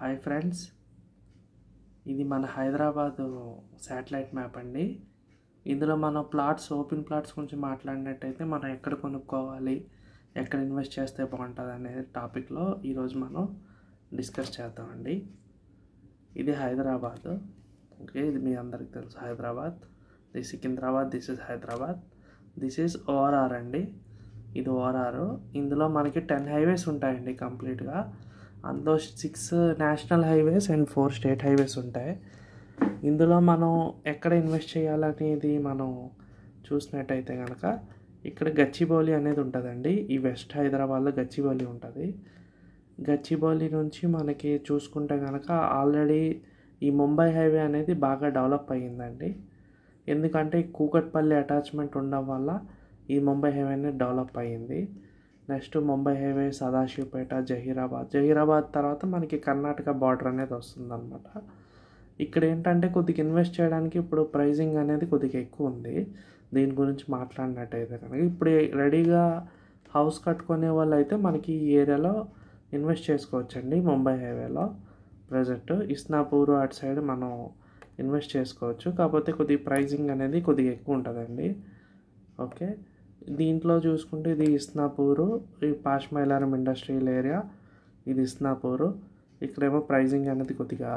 hi friends ఇది మన Hyderabad satellite map అండి ఇందులో మనం ప్లాట్స్ ఓపెన్ ప్లాట్స్ గురించి మాట్లాడినట్టయితే మనం ఎక్కడ కొనుక్కోవాలి ఎక్కడ ఇన్వెస్ట్ చేస్తే బాగుంటుంది అనే టాపిక్లో ఈరోజు మనం డిస్కస్ చేద్దామండి ఇది హైదరాబాద్ ఓకే ఇది మీ అందరికి తెలుసు Hyderabad this Secunderabad this is Hyderabad this is ORR అండి ఇది ఓఆర్ఆర్ ఇందులో మనకి టెన్ హైవేస్ ఉంటాయండి కంప్లీట్గా అందులో six national highways and four state highways ఉంటాయి ఇందులో మనం ఎక్కడ ఇన్వెస్ట్ చేయాలనేది మనం చూసినట్టయితే కనుక ఇక్కడ గచ్చిబౌలి అనేది ఉంటుందండి ఈ వెస్ట్ హైదరాబాద్లో గచ్చిబౌలి ఉంటుంది గచ్చిబౌలి నుంచి మనకి చూసుకుంటే కనుక ఆల్రెడీ ఈ ముంబై హైవే అనేది బాగా డెవలప్ అయ్యిందండి ఎందుకంటే కూకట్పల్లి అటాచ్మెంట్ ఉండడం వల్ల ఈ ముంబై హైవే అనేది డెవలప్ అయ్యింది నెక్స్ట్ ముంబై హైవే సదాశివపేట జహీరాబాద్ జహీరాబాద్ తర్వాత మనకి కర్ణాటక బార్డర్ అనేది వస్తుందన్నమాట ఇక్కడ ఏంటంటే కొద్దిగా ఇన్వెస్ట్ చేయడానికి ఇప్పుడు ప్రైజింగ్ అనేది కొద్దిగా ఎక్కువ ఉంది దీని గురించి మాట్లాడినట్టయితే కనుక ఇప్పుడు రెడీగా హౌస్ కట్టుకునే వాళ్ళు అయితే మనకి ఈ ఏరియాలో ఇన్వెస్ట్ చేసుకోవచ్చండి ముంబై హైవేలో ప్రజెంట్ ఇస్నాపూర్ అటు సైడ్ మనం ఇన్వెస్ట్ చేసుకోవచ్చు కాకపోతే కొద్దిగా ప్రైజింగ్ అనేది కొద్దిగా ఎక్కువ ఉంటుందండి ఓకే దీంట్లో చూసుకుంటే ఇది ఇస్నాపూరు ఈ పాష్మైలారం ఇండస్ట్రియల్ ఏరియా ఇది ఇస్నాపూరు ఇక్కడేమో ప్రైజింగ్ అనేది కొద్దిగా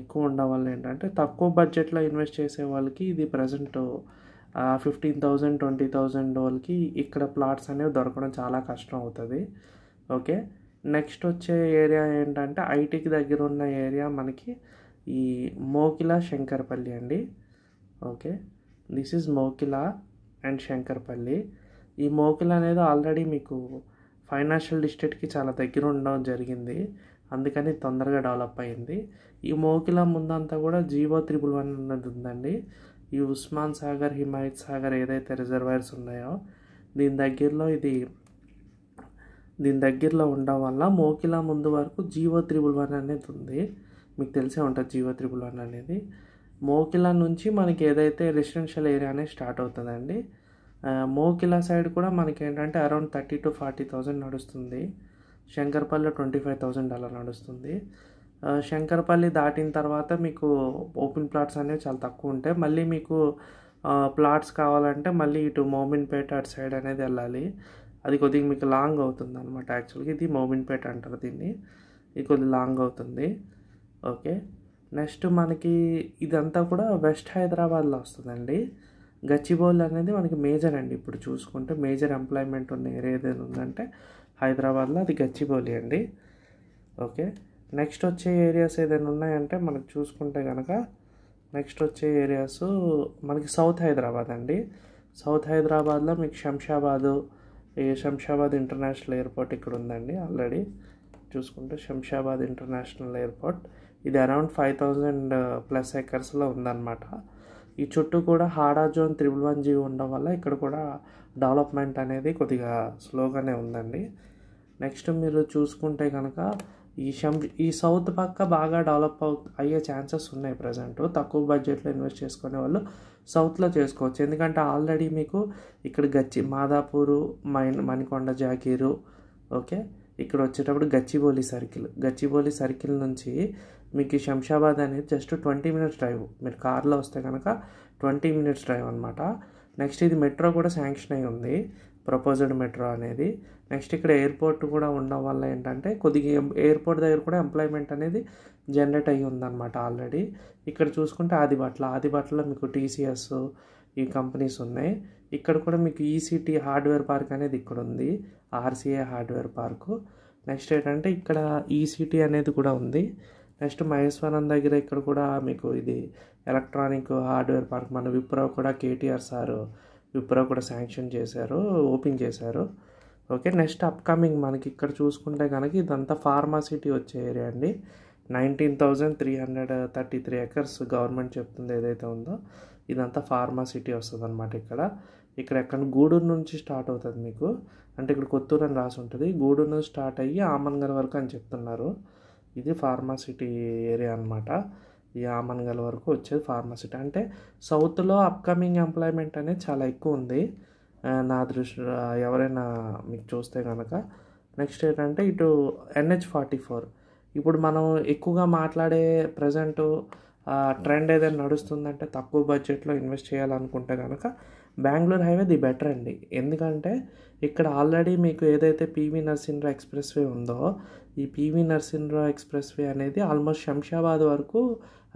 ఎక్కువ ఉండడం వల్ల ఏంటంటే తక్కువ బడ్జెట్లో ఇన్వెస్ట్ చేసే వాళ్ళకి ఇది present fifteen thousand twenty thousand వాళ్ళకి ఇక్కడ ప్లాట్స్ అనేవి దొరకడం చాలా కష్టం అవుతుంది ఓకే నెక్స్ట్ వచ్చే ఏరియా ఏంటంటే ఐటీకి దగ్గర ఉన్న ఏరియా మనకి ఈ మోకిలా శంకర్పల్లి అండి okay this is Mokila and Shankarpally ఈ మోకిల్ అనేది ఆల్రెడీ మీకు ఫైనాన్షియల్ డిస్ట్రిక్ట్కి చాలా దగ్గర ఉండడం జరిగింది అందుకని తొందరగా డెవలప్ అయింది ఈ మోకిల ముందంతా కూడా జీవో త్రిబుల్ వన్ అన్నది ఉందండి ఈ ఉస్మాన్ సాగర్ హిమాయత్ సాగర్ ఏదైతే రిజర్వాయర్స్ ఉన్నాయో దీని దగ్గరలో ఇది దీని దగ్గరలో ఉండడం వల్ల మోకిల ముందు వరకు జీవో త్రిబుల్ వన్ అనేది ఉంది మీకు తెలిసే ఉంటుంది జీవో త్రిబుల్ వన్ అనేది మోకిలా నుంచి మనకి ఏదైతే రెసిడెన్షియల్ ఏరియా అనేది స్టార్ట్ అవుతుందండి మోకిలా సైడ్ కూడా మనకి ఏంటంటే around thirty to forty thousand నడుస్తుంది శంకర్పల్లి ట్వంటీ ఫైవ్ థౌజండ్ అలా నడుస్తుంది శంకర్పల్లి దాటిన తర్వాత మీకు ఓపెన్ ప్లాట్స్ అనేవి చాలా తక్కువ ఉంటాయి మళ్ళీ మీకు ప్లాట్స్ కావాలంటే మళ్ళీ ఇటు మోమిన్పేట అటు సైడ్ అనేది వెళ్ళాలి అది కొద్దిగా మీకు లాంగ్ అవుతుంది అనమాట యాక్చువల్గా ఇది మోమిన్పేట అంటారు దీన్ని ఇది కొద్దిగా లాంగ్ అవుతుంది ఓకే నెక్స్ట్ మనకి ఇదంతా కూడా వెస్ట్ హైదరాబాద్లో వస్తుందండి గచ్చిబౌల్ అనేది మనకి మేజర్ అండి ఇప్పుడు చూసుకుంటే మేజర్ ఎంప్లాయ్మెంట్ ఉన్న ఏరియా ఏదైనా ఉందంటే హైదరాబాద్లో అది గచ్చిబౌలి అండి ఓకే నెక్స్ట్ వచ్చే ఏరియాస్ ఏదైనా ఉన్నాయంటే మనకు చూసుకుంటే కనుక నెక్స్ట్ వచ్చే ఏరియాస్ మనకి సౌత్ హైదరాబాద్ అండి సౌత్ హైదరాబాద్లో మీకు శంషాబాదు ఈ శంషాబాద్ ఇంటర్నేషనల్ ఎయిర్పోర్ట్ ఇక్కడ ఉందండి ఆల్రెడీ చూసుకుంటే శంషాబాద్ ఇంటర్నేషనల్ ఎయిర్పోర్ట్ ఇది around five thousand uh, plus ఎకర్స్లో ఉందన్నమాట ఈ చుట్టూ కూడా హాడా జోన్ త్రిబుల్ వన్ జీ ఉండడం వల్ల ఇక్కడ కూడా డెవలప్మెంట్ అనేది కొద్దిగా స్లోగానే ఉందండి నెక్స్ట్ మీరు చూసుకుంటే కనుక ఈ షం ఈ సౌత్ పక్క బాగా డెవలప్ అవు అయ్యే ఛాన్సెస్ ఉన్నాయి ప్రజెంట్ తక్కువ బడ్జెట్లో ఇన్వెస్ట్ చేసుకునే వాళ్ళు సౌత్లో చేసుకోవచ్చు ఎందుకంటే ఆల్రెడీ మీకు ఇక్కడ గచ్చి మాదాపూరు మైన్ మణికొండ జాకీరు ఓకే ఇక్కడ వచ్చేటప్పుడు గచ్చిబౌలి సర్కిల్ గచ్చిబౌలి సర్కిల్ నుంచి మీకు శంషాబాద్ అనేది జస్ట్ ట్వంటీ మినిట్స్ డ్రైవ్ మీరు కార్లో వస్తే కనుక ట్వంటీ మినిట్స్ డ్రైవ్ అనమాట నెక్స్ట్ ఇది మెట్రో కూడా శాంక్షన్ అయి ఉంది ప్రపోజ్డ్ మెట్రో అనేది నెక్స్ట్ ఇక్కడ ఎయిర్పోర్ట్ కూడా ఉండడం వల్ల ఏంటంటే కొద్దిగా ఎయిర్పోర్ట్ దగ్గర కూడా ఎంప్లాయ్మెంట్ అనేది జనరేట్ అయ్యి ఉందన్నమాట ఆల్రెడీ ఇక్కడ చూసుకుంటే ఆదిబట్ల ఆదిబాట్లలో మీకు టీసీఎస్ ఈ కంపెనీస్ ఉన్నాయి ఇక్కడ కూడా మీకు ఈసీటీ e హార్డ్వేర్ పార్క్ అనేది ఇక్కడ ఉంది ఆర్సీఏ హార్డ్వేర్ పార్కు నెక్స్ట్ ఏంటంటే ఇక్కడ ఈసీటీ e అనేది కూడా ఉంది నెక్స్ట్ మహేశ్వరం దగ్గర ఇక్కడ కూడా మీకు ఇది ఎలక్ట్రానిక్ హార్డ్వేర్ పార్క్ మన విప్రో కూడా కేటీఆర్ సారు విప్రో కూడా శాంక్షన్ చేశారు ఓపెన్ చేశారు ఓకే నెక్స్ట్ అప్కమింగ్ మనకి ఇక్కడ చూసుకుంటే కనుక ఇదంతా ఫార్మా సిటీ వచ్చే ఏరియా అండి nineteen thousand three hundred thirty three acres government చెప్తుంది ఏదైతే ఉందో ఇదంతా సిటీ వస్తుంది అనమాట ఇక్కడ ఇక్కడ ఎక్కడ గూడూరు నుంచి స్టార్ట్ అవుతుంది మీకు అంటే ఇక్కడ కొత్తూరు అని రాసి ఉంటుంది గూడూరు నుంచి స్టార్ట్ అయ్యి ఆమన్గర్ వరకు అని చెప్తున్నారు ఇది ఫార్మాసిటీ ఏరియా అనమాట ఈ ఆమన్గల్ వరకు వచ్చేది ఫార్మాసిటీ అంటే సౌత్లో అప్కమింగ్ ఎంప్లాయ్మెంట్ అనేది చాలా ఎక్కువ ఉంది నా దృష్టి ఎవరైనా మీకు చూస్తే కనుక నెక్స్ట్ ఏంటంటే ఇటు ఎన్హెచ్ ఫార్టీ ఫోర్ ఇప్పుడు మనం ఎక్కువగా మాట్లాడే ప్రజెంటు ట్రెండ్ ఏదైనా నడుస్తుందంటే తక్కువ బడ్జెట్లో ఇన్వెస్ట్ చేయాలనుకుంటే కనుక బెంగళూరు హైవే ది బెటర్ అండి ఎందుకంటే ఇక్కడ ఆల్రెడీ మీకు ఏదైతే పివి నర్సింహరా ఎక్స్ప్రెస్ వే ఉందో ఈ పివి నర్సింహరా ఎక్స్ప్రెస్ వే అనేది ఆల్మోస్ట్ శంషాబాద్ వరకు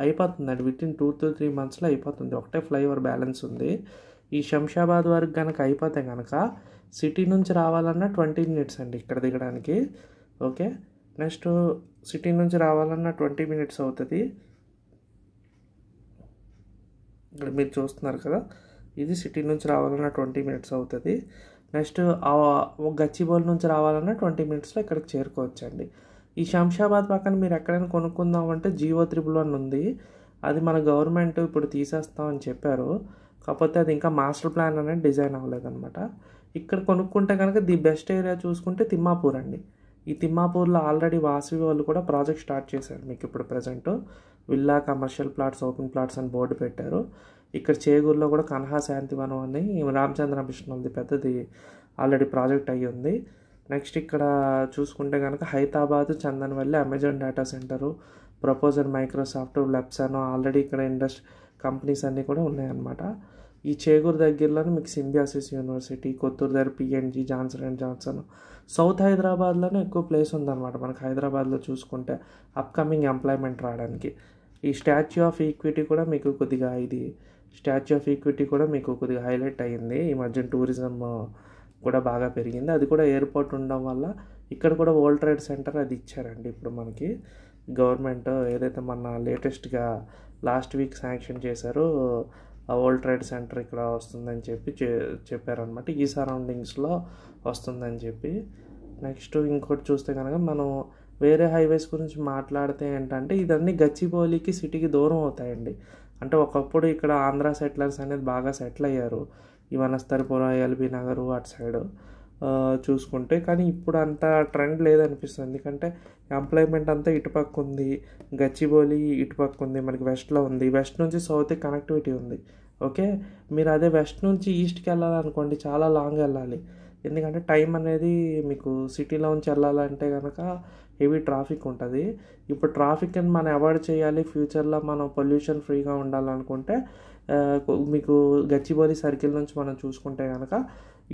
అయిపోతుంది అండి within two to three మంత్స్లో అయిపోతుంది ఒకటే ఫ్లైఓవర్ బ్యాలెన్స్ ఉంది ఈ శంషాబాద్ వరకు కనుక అయిపోతే కనుక సిటీ నుంచి రావాలన్నా ట్వంటీ మినిట్స్ అండి ఇక్కడ దిగడానికి ఓకే నెక్స్ట్ సిటీ నుంచి రావాలన్నా ట్వంటీ మినిట్స్ అవుతుంది ఇక్కడ మీరు చూస్తున్నారు కదా ఇది సిటీ నుంచి రావాలన్నా ట్వంటీ మినిట్స్ అవుతుంది నెక్స్ట్ గచ్చిబౌల్ నుంచి రావాలన్నా ట్వంటీ మినిట్స్లో ఇక్కడికి చేరుకోవచ్చండి ఈ శంషాబాద్ పక్కన మీరు ఎక్కడైనా కొనుక్కుందాం అంటే జియో త్రిబుల్ అని ఉంది అది మన గవర్నమెంట్ ఇప్పుడు తీసేస్తామని చెప్పారు కాకపోతే అది ఇంకా మాస్టర్ ప్లాన్ అనేది డిజైన్ అవ్వలేదన్నమాట ఇక్కడ కొనుక్కుంటే కనుక ది బెస్ట్ ఏరియా చూసుకుంటే తిమ్మాపూర్ అండి ఈ తిమ్మాపూర్లో ఆల్రెడీ వాసవి వాళ్ళు కూడా ప్రాజెక్ట్ స్టార్ట్ చేశారు మీకు ఇప్పుడు present villa commercial plots open plots అని బోర్డు పెట్టారు ఇక్కడ చేగూరులో కూడా కన్హా శాంతివనం అని రామచంద్ర మిషన్ ఉంది పెద్దది ఆల్రెడీ ప్రాజెక్ట్ అయ్యి ఉంది నెక్స్ట్ ఇక్కడ చూసుకుంటే కనుక Hyderabad Chandanvelly Amazon data centre proposal Microsoft లెప్సాను ఆల్రెడీ ఇక్కడ ఇండస్ట్రీ కంపెనీస్ అన్నీ కూడా ఉన్నాయన్నమాట ఈ చేగూరు దగ్గరలోనే మీకు సింబియాసిస్ యూనివర్సిటీ కొత్తూరు దగ్గర P N G Johnson and Johnson south హైదరాబాద్లోనే ఎక్కువ ప్లేస్ ఉందన్నమాట మనకు హైదరాబాద్లో చూసుకుంటే అప్కమింగ్ ఎంప్లాయ్మెంట్ రావడానికి ఈ స్టాచ్యూ ఆఫ్ ఈక్విటీ కూడా మీకు కొద్దిగా ఇది స్టాచ్యూ ఆఫ్ ఈక్విటీ కూడా మీకు కొద్దిగా హైలైట్ అయ్యింది ఈ మధ్యన టూరిజం కూడా బాగా పెరిగింది అది కూడా ఎయిర్పోర్ట్ ఉండడం వల్ల ఇక్కడ కూడా వరల్డ్ ట్రేడ్ సెంటర్ అది ఇచ్చారండి ఇప్పుడు మనకి గవర్నమెంట్ ఏదైతే మన లేటెస్ట్గా లాస్ట్ వీక్ శాంక్షన్ చేశారో ఆ వరల్డ్ ట్రేడ్ సెంటర్ ఇక్కడ వస్తుందని చెప్పి చెప్పారనమాట ఈ సరౌండింగ్స్లో వస్తుందని చెప్పి నెక్స్ట్ ఇంకోటి చూస్తే కనుక మనం వేరే హైవేస్ గురించి మాట్లాడితే ఏంటంటే ఇదన్నీ గచ్చిబౌలికి సిటీకి దూరం అవుతాయండి అంటే ఒకప్పుడు ఇక్కడ ఆంధ్ర సెటిలర్స్ అనేది బాగా సెటిల్ అయ్యారు ఈ వనస్థలిపుర ఎల్బీ నగరు అటు సైడ్ చూసుకుంటే కానీ ఇప్పుడు అంత ట్రెండ్ లేదనిపిస్తుంది ఎందుకంటే ఎంప్లాయ్మెంట్ అంతా ఇటుపక్క ఉంది గచ్చిబౌలి ఇటుపక్క ఉంది మనకి వెస్ట్లో ఉంది వెస్ట్ నుంచి సౌత్ కనెక్టివిటీ ఉంది ఓకే మీరు అదే వెస్ట్ నుంచి ఈస్ట్కి వెళ్ళాలనుకోండి చాలా లాంగ్ వెళ్ళాలి ఎందుకంటే టైం అనేది మీకు సిటీలో నుంచి వెళ్ళాలంటే కనుక హెవీ ట్రాఫిక్ ఉంటుంది ఇప్పుడు ట్రాఫిక్ అని మనం అవాయిడ్ చేయాలి ఫ్యూచర్లో మనం పొల్యూషన్ ఫ్రీగా ఉండాలనుకుంటే మీకు గచ్చిబౌలి సర్కిల్ నుంచి మనం చూసుకుంటే కనుక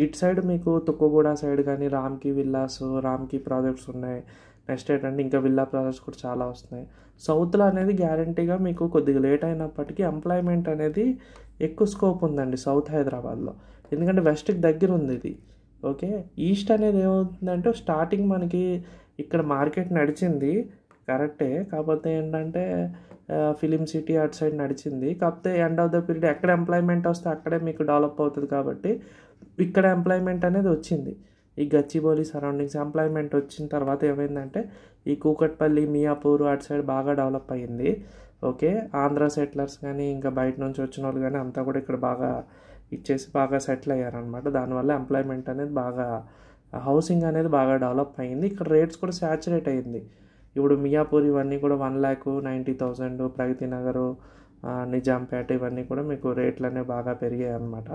ఇటు సైడ్ మీకు తుక్కుగూడ సైడ్ కానీ రామ్కి విల్లాస్ రామ్కి ప్రాజెక్ట్స్ ఉన్నాయి నెక్స్ట్ ఏంటంటే ఇంకా విల్లా ప్రాజెక్ట్స్ కూడా చాలా వస్తున్నాయి సౌత్లో అనేది గ్యారంటీగా మీకు కొద్దిగా లేట్ అయినప్పటికీ ఎంప్లాయ్మెంట్ అనేది ఎక్కువ స్కోప్ ఉందండి సౌత్ హైదరాబాద్లో ఎందుకంటే వెస్ట్కి దగ్గర ఉంది ఇది ఓకే ఈస్ట్ అనేది ఏమవుతుందంటే స్టార్టింగ్ మనకి ఇక్కడ మార్కెట్ నడిచింది కరెక్టే కాకపోతే ఏంటంటే ఫిలిం సిటీ అటు సైడ్ నడిచింది కాకపోతే ఎండ్ ఆఫ్ ద పీరియడ్ ఎక్కడ ఎంప్లాయ్మెంట్ వస్తే అక్కడే మీకు డెవలప్ అవుతుంది కాబట్టి ఇక్కడ ఎంప్లాయ్మెంట్ అనేది వచ్చింది ఈ గచ్చిబౌలి సరౌండింగ్స్ ఎంప్లాయ్మెంట్ వచ్చిన తర్వాత ఏమైందంటే ఈ కూకట్పల్లి మియాపూర్ అటు సైడ్ బాగా డెవలప్ అయ్యింది ఓకే ఆంధ్ర సెటిలర్స్ కానీ ఇంకా బయట నుంచి వచ్చిన వాళ్ళు కానీ అంతా కూడా ఇక్కడ బాగా ఇచ్చేసి బాగా సెటిల్ అయ్యారనమాట దానివల్ల ఎంప్లాయ్మెంట్ అనేది బాగా హౌసింగ్ అనేది బాగా డెవలప్ అయింది ఇక్కడ రేట్స్ కూడా శాచురేట్ అయింది ఇప్పుడు మియాపూర్ ఇవన్నీ కూడా one lakh ninety thousand Pragathi Nagar Nizampet ఇవన్నీ కూడా మీకు రేట్లు అనేవి బాగా పెరిగాయి అనమాట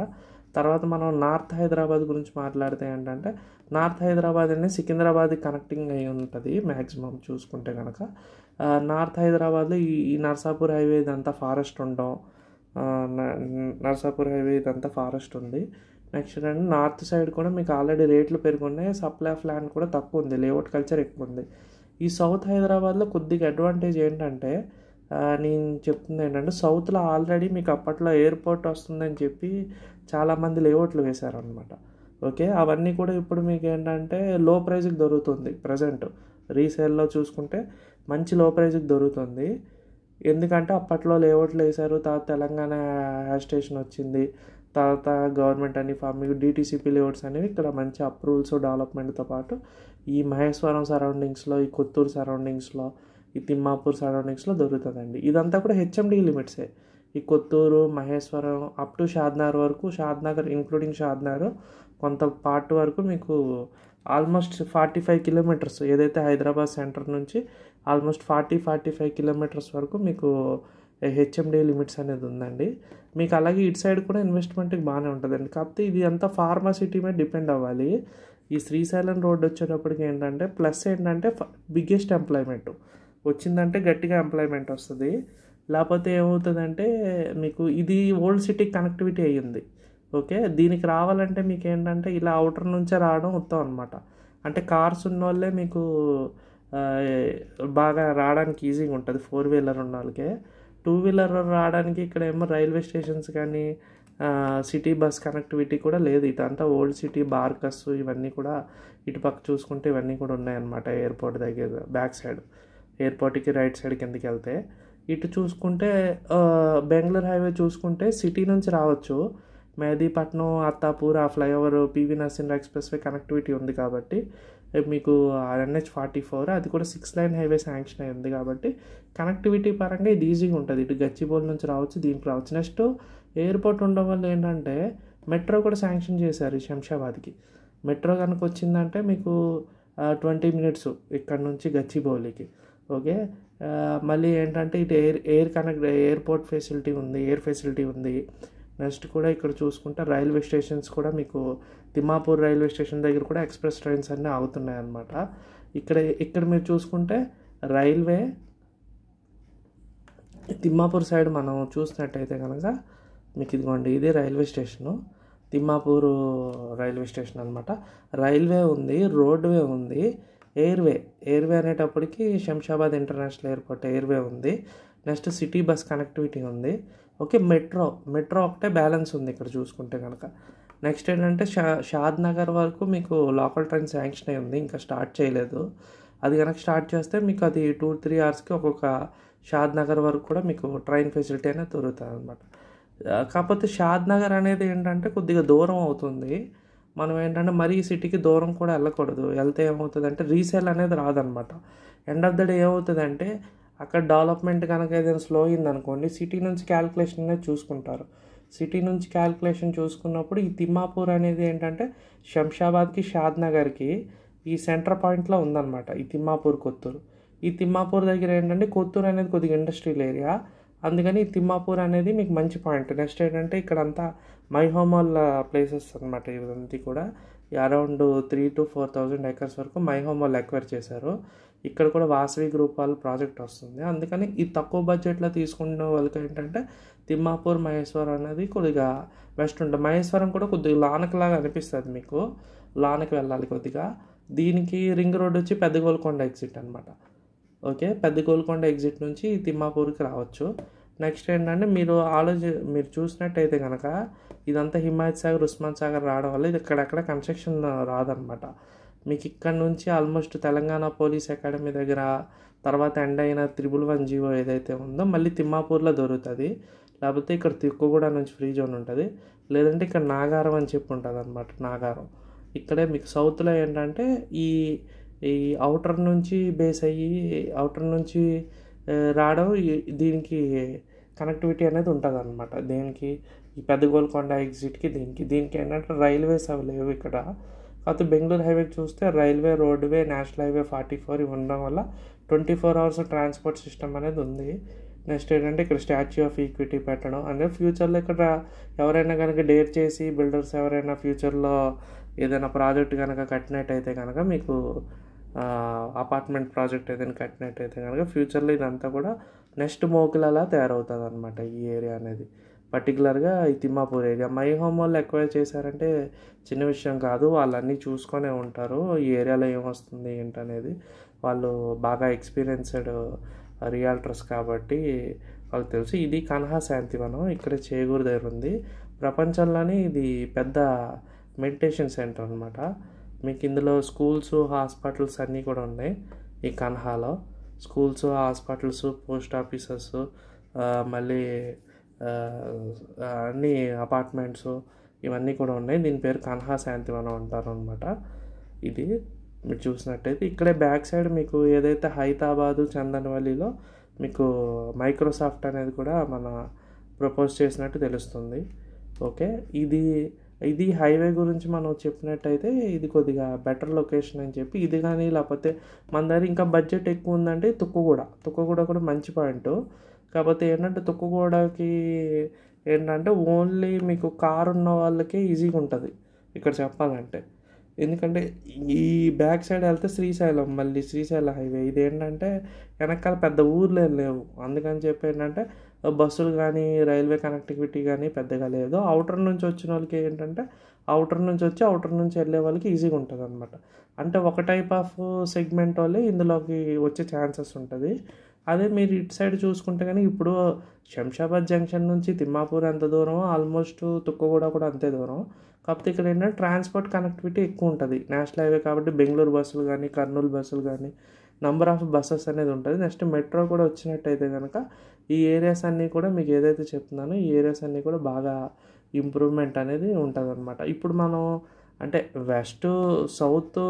తర్వాత మనం నార్త్ హైదరాబాద్ గురించి మాట్లాడితే ఏంటంటే నార్త్ హైదరాబాద్ అనేది సికింద్రాబాద్ కనెక్టింగ్ అయి ఉంటుంది మ్యాక్సిమం చూసుకుంటే కనుక నార్త్ హైదరాబాద్లో ఈ నర్సాపూర్ హైవే ఇదంతా ఫారెస్ట్ ఉండడం నర్సాపూర్ హైవే ఇదంతా ఫారెస్ట్ ఉంది నెక్స్ట్ ఏంటంటే నార్త్ సైడ్ కూడా మీకు ఆల్రెడీ రేట్లు పెరుగున్నాయి సప్లై ఆఫ్ ల్యాండ్ కూడా తక్కువ ఉంది లేఅవుట్ కల్చర్ ఎక్కువ ఉంది ఈ సౌత్ హైదరాబాద్లో కొద్దిగా అడ్వాంటేజ్ ఏంటంటే నేను చెప్తుంది ఏంటంటే సౌత్లో ఆల్రెడీ మీకు అప్పట్లో ఎయిర్పోర్ట్ వస్తుందని చెప్పి చాలామంది లేఅవుట్లు వేశారనమాట ఓకే అవన్నీ కూడా ఇప్పుడు మీకు ఏంటంటే లో ప్రైజ్కి దొరుకుతుంది ప్రజెంట్ రీసేల్లో చూసుకుంటే మంచి లో ప్రైజ్కి దొరుకుతుంది ఎందుకంటే అప్పట్లో లేఅవుట్లు వేశారు తర్వాత తెలంగాణ స్టేషన్ వచ్చింది తర్వాత గవర్నమెంట్ అని ఫార్మింగ్ డిటీసీపీ లేఅవుట్స్ అనేవి ఇక్కడ మంచి అప్రూవల్స్ డెవలప్మెంట్తో పాటు ఈ మహేశ్వరం సరౌండింగ్స్లో ఈ కొత్తూరు సరౌండింగ్స్లో ఈ తిమ్మాపూర్ సరౌండింగ్స్లో దొరుకుతుందండి ఇదంతా కూడా హెచ్ఎండి లిమిట్సే ఈ కొత్తూరు మహేశ్వరం అప్ టు షాద్నగర్ వరకు షాద్నగర్ ఇంక్లూడింగ్ షాద్నగర్ కొంత పార్ట్ వరకు మీకు ఆల్మోస్ట్ ఫార్టీ ఫైవ్ కిలోమీటర్స్ ఏదైతే హైదరాబాద్ సెంటర్ నుంచి almost forty forty five kilometres వరకు మీకు హెచ్ఎండి లిమిట్స్ అనేది ఉందండి మీకు అలాగే ఇటు సైడ్ కూడా ఇన్వెస్ట్మెంట్కి బాగానే ఉంటుందండి కాకపోతే ఇది అంతా ఫార్మాసిటీ మీద డిపెండ్ అవ్వాలి ఈ శ్రీశైలం రోడ్ వచ్చేటప్పటికి ఏంటంటే ప్లస్ ఏంటంటే బిగ్గెస్ట్ ఎంప్లాయ్మెంట్ వచ్చిందంటే గట్టిగా ఎంప్లాయ్మెంట్ వస్తుంది లేకపోతే ఏమవుతుందంటే మీకు ఇది ఓల్డ్ సిటీ కనెక్టివిటీ అయ్యింది ఓకే దీనికి రావాలంటే మీకు ఏంటంటే ఇలా అవుటర్ నుంచే రావడం ఉత్తమం అనమాట అంటే కార్స్ ఉన్న వాళ్ళే మీకు బాగా రావడానికి ఈజీగా ఉంటుంది ఫోర్ వీలర్ ఉన్న వాళ్ళకే టూ వీలర్ రావడానికి ఇక్కడ ఏమో రైల్వే స్టేషన్స్ కానీ సిటీ బస్ కనెక్టివిటీ కూడా లేదు ఇదంతా ఓల్డ్ సిటీ బార్కస్ ఇవన్నీ కూడా ఇటుపక్క చూసుకుంటే ఇవన్నీ కూడా ఉన్నాయన్నమాట ఎయిర్పోర్ట్ దగ్గర బ్యాక్ సైడ్ ఎయిర్పోర్ట్కి రైట్ సైడ్ కిందకి వెళ్తే ఇటు చూసుకుంటే బెంగళూరు హైవే చూసుకుంటే సిటీ నుంచి రావచ్చు మెహదీపట్నం అత్తాపూర్ ఆ flyover PV Narasimha expressway connectivity ఉంది కాబట్టి రేపు మీకు ఆర్ఎన్హెచ్ ఫార్టీ ఫోర్ అది కూడా సిక్స్ లైన్ హైవే శాంక్షన్ అయింది కాబట్టి కనెక్టివిటీ పరంగా ఇది ఈజీగా ఉంటుంది ఇటు గచ్చిబోల్ నుంచి రావచ్చు దీనికి రావచ్చు నెక్స్ట్ ఎయిర్పోర్ట్ ఉండడం వల్ల ఏంటంటే మెట్రో కూడా శాంక్షన్ చేశారు శంషాబాద్కి మెట్రో కనుక వచ్చిందంటే మీకు ట్వంటీ మినిట్స్ ఇక్కడ నుంచి గచ్చిబౌలికి ఓకే మళ్ళీ ఏంటంటే ఇటు air air connect airport facility ఉంది ఎయిర్ ఫెసిలిటీ ఉంది నెక్స్ట్ కూడా ఇక్కడ చూసుకుంటే రైల్వే స్టేషన్స్ కూడా మీకు తిమ్మాపూర్ రైల్వే స్టేషన్ దగ్గర కూడా ఎక్స్ప్రెస్ ట్రైన్స్ అన్నీ ఆగుతున్నాయి అన్నమాట ఇక్కడ ఇక్కడ మీరు చూసుకుంటే రైల్వే తిమ్మాపూర్ సైడ్ మనం చూసినట్టయితే కనుక మీకు ఇదిగోండి ఇది railway station Thimmapur railway station అనమాట రైల్వే ఉంది రోడ్వే ఉంది ఎయిర్వే ఎయిర్వే అనేటప్పటికి శంషాబాద్ ఇంటర్నేషనల్ ఎయిర్పోర్ట్ ఎయిర్వే ఉంది నెక్స్ట్ సిటీ బస్ కనెక్టివిటీ ఉంది ఓకే మెట్రో మెట్రో ఒకటే బ్యాలెన్స్ ఉంది ఇక్కడ చూసుకుంటే కనుక నెక్స్ట్ ఏంటంటే షా షాద్ నగర్ వరకు మీకు లోకల్ ట్రైన్ శాంక్షన్ అయి ఉంది ఇంకా స్టార్ట్ చేయలేదు అది కనుక స్టార్ట్ చేస్తే మీకు అది టూ త్రీ అవర్స్కి ఒక్కొక్క షాద్ నగర్ వరకు కూడా మీకు ట్రైన్ ఫెసిలిటీ అనేది దొరుకుతుంది అనమాట కాకపోతే షాద్ నగర్ అనేది ఏంటంటే కొద్దిగా దూరం అవుతుంది మనం ఏంటంటే మరీ సిటీకి దూరం కూడా వెళ్ళకూడదు వెళ్తే ఏమవుతుందంటే రీసేల్ అనేది రాదనమాట ఎండ్ ఆఫ్ ద డే ఏమవుతుందంటే అక్కడ డెవలప్మెంట్ కనుక ఏదైనా స్లో అనుకోండి సిటీ నుంచి క్యాలిక్యులేషన్ అనేది చూసుకుంటారు సిటీ నుంచి క్యాలిక్యులేషన్ చూసుకున్నప్పుడు ఈ తిమ్మాపూర్ అనేది ఏంటంటే శంషాబాద్కి షాద్నగర్కి ఈ సెంటర్ పాయింట్లో ఉందన్నమాట ఈ తిమ్మాపూర్ కొత్తూరు ఈ తిమ్మాపూర్ దగ్గర ఏంటంటే కొత్తూరు అనేది కొద్దిగా ఇండస్ట్రియల్ ఏరియా అందుకని ఈ తిమ్మాపూర్ అనేది మీకు మంచి పాయింట్ నెక్స్ట్ ఏంటంటే ఇక్కడంతా వాళ్ళ ప్లేసెస్ అనమాట ఇదంతా కూడా around three to four thousand acres వరకు మై మైహోమాల్ ఎక్వైర్ చేశారు ఇక్కడ కూడా వాసవి గ్రూప్ వాళ్ళ ప్రాజెక్ట్ వస్తుంది అందుకని ఈ తక్కువ బడ్జెట్లో తీసుకున్న వాళ్ళకి ఏంటంటే తిమ్మాపూర్ మహేశ్వరం అనేది కొద్దిగా బెస్ట్ ఉంటుంది మహేశ్వరం కూడా కొద్దిగా లానకలాగా అనిపిస్తుంది మీకు లానకి వెళ్ళాలి కొద్దిగా దీనికి రింగ్ రోడ్ వచ్చి పెద్ద గోల్కొండ ఎగ్జిట్ అనమాట ఓకే పెద్ద గోల్కొండ ఎగ్జిట్ నుంచి తిమ్మాపూర్కి రావచ్చు నెక్స్ట్ ఏంటంటే మీరు ఆలోచి మీరు చూసినట్టయితే కనుక ఇదంతా హిమాయత్ సాగర్ ఉస్మాన్ సాగర్ రావడం వల్ల ఇది ఇక్కడక్కడ కన్స్ట్రక్షన్ రాదనమాట మీకు ఇక్కడ నుంచి ఆల్మోస్ట్ తెలంగాణ పోలీస్ అకాడమీ దగ్గర తర్వాత ఎండ్ అయిన త్రిబుల్ వన్ జీవో ఏదైతే ఉందో మళ్ళీ తిమ్మాపూర్లో దొరుకుతుంది లేకపోతే ఇక్కడ తిక్కుగూడ నుంచి ఫ్రీ జోన్ ఉంటుంది లేదంటే ఇక్కడ నాగారం అని చెప్పి ఉంటుంది అనమాట నాగారం ఇక్కడే మీకు సౌత్లో ఏంటంటే ఈ ఈ అవుటర్ నుంచి బేస్ అయ్యి అవుటర్ నుంచి రావడం దీనికి కనెక్టివిటీ అనేది ఉంటుంది అనమాట దీనికి ఈ పెద్ద గోల్కొండ ఎగ్జిట్కి దీనికి దీనికి ఏంటంటే రైల్వేస్ అవి లేవు ఇక్కడ కాకపోతే బెంగళూరు హైవే చూస్తే railway roadway national highway forty four ఇవి ఉండడం వల్ల twenty four hours transport system అనేది ఉంది నెక్స్ట్ ఏంటంటే ఇక్కడ స్టాచ్యూ ఆఫ్ ఈక్విటీ పెట్టడం అంటే ఫ్యూచర్లో ఇక్కడ ఎవరైనా కనుక డేర్ చేసి బిల్డర్స్ ఎవరైనా ఫ్యూచర్లో ఏదైనా ప్రాజెక్ట్ కనుక కట్టినట్టయితే కనుక మీకు అపార్ట్మెంట్ ప్రాజెక్ట్ ఏదైనా కట్టినట్టయితే కనుక ఫ్యూచర్లో ఇదంతా కూడా నెక్స్ట్ మోకులలా తయారవుతుంది అనమాట ఈ ఏరియా అనేది పర్టికులర్గా ఈ తిమ్మాపూర్ ఏరియా మై హోమ్ వాళ్ళు ఎక్వైర్ చేశారంటే చిన్న విషయం కాదు వాళ్ళన్నీ చూసుకొనే ఉంటారు ఈ ఏరియాలో ఏమొస్తుంది ఏంటనేది వాళ్ళు బాగా ఎక్స్పీరియన్స్డ్ రియాల్టర్స్ కాబట్టి వాళ్ళకి తెలుసు ఇది కన్హా శాంతివనం ఇక్కడ చేగూరు దగ్గర ఉంది ప్రపంచంలోనే ఇది పెద్ద మెడిటేషన్ సెంటర్ అనమాట మీకు ఇందులో స్కూల్స్ హాస్పిటల్స్ అన్నీ కూడా ఉన్నాయి ఈ కన్హాలో స్కూల్స్ హాస్పిటల్స్ పోస్ట్ ఆఫీసెస్ మళ్ళీ అన్ని అపార్ట్మెంట్స్ ఇవన్నీ కూడా ఉన్నాయి దీని పేరు కన్హా శాంతివనం అంటారు అనమాట ఇది మీరు చూసినట్టయితే ఇక్కడే బ్యాక్ సైడ్ మీకు ఏదైతే హైదరాబాదు చందన్వల్లిలో మీకు మైక్రోసాఫ్ట్ అనేది కూడా మన ప్రపోజ్ చేసినట్టు తెలుస్తుంది ఓకే ఇది ఇది హైవే గురించి మనం చెప్పినట్టయితే ఇది కొద్దిగా బెటర్ లొకేషన్ అని చెప్పి ఇది కానీ లేకపోతే మన దగ్గర ఇంకా బడ్జెట్ ఎక్కువ ఉందంటే తుక్కుగూడ తుక్కుగూడ కూడా మంచి పాయింట్ కాకపోతే ఏంటంటే తొక్కుకోవడానికి ఏంటంటే ఓన్లీ మీకు కారు ఉన్న వాళ్ళకే ఈజీగా ఉంటుంది ఇక్కడ చెప్పాలంటే ఎందుకంటే ఈ బ్యాక్ సైడ్ వెళ్తే శ్రీశైలం మళ్ళీ శ్రీశైలం హైవే ఇది ఏంటంటే వెనకాల పెద్ద ఊర్లు లేవు అందుకని చెప్పి ఏంటంటే బస్సులు కానీ రైల్వే కనెక్టివిటీ కానీ పెద్దగా లేదు అవుటర్ నుంచి వచ్చిన వాళ్ళకి ఏంటంటే అవుటర్ నుంచి వచ్చి అవుటర్ నుంచి వెళ్ళే వాళ్ళకి ఈజీగా ఉంటుంది అనమాట అంటే ఒక టైప్ ఆఫ్ సెగ్మెంట్ వాళ్ళే ఇందులోకి వచ్చే ఛాన్సెస్ ఉంటుంది అదే మీరు ఇటు సైడ్ చూసుకుంటే కానీ ఇప్పుడు శంషాబాద్ జంక్షన్ నుంచి తిమ్మాపూర్ అంత దూరం ఆల్మోస్ట్ తుక్కగూడ కూడా అంతే దూరం కాకపోతే ఇక్కడ ఏంటంటే ట్రాన్స్పోర్ట్ కనెక్టివిటీ ఎక్కువ ఉంటుంది నేషనల్ హైవే కాబట్టి బెంగళూరు బస్సులు కానీ కర్నూలు బస్సులు కానీ నంబర్ ఆఫ్ బస్సెస్ అనేది ఉంటుంది నెక్స్ట్ మెట్రో కూడా వచ్చినట్టయితే కనుక ఈ ఏరియాస్ అన్నీ కూడా మీకు ఏదైతే చెప్తున్నానో ఈ ఏరియాస్ అన్నీ కూడా బాగా ఇంప్రూవ్మెంట్ అనేది ఉంటుంది అనమాట ఇప్పుడు మనం అంటే వెస్ట్ సౌత్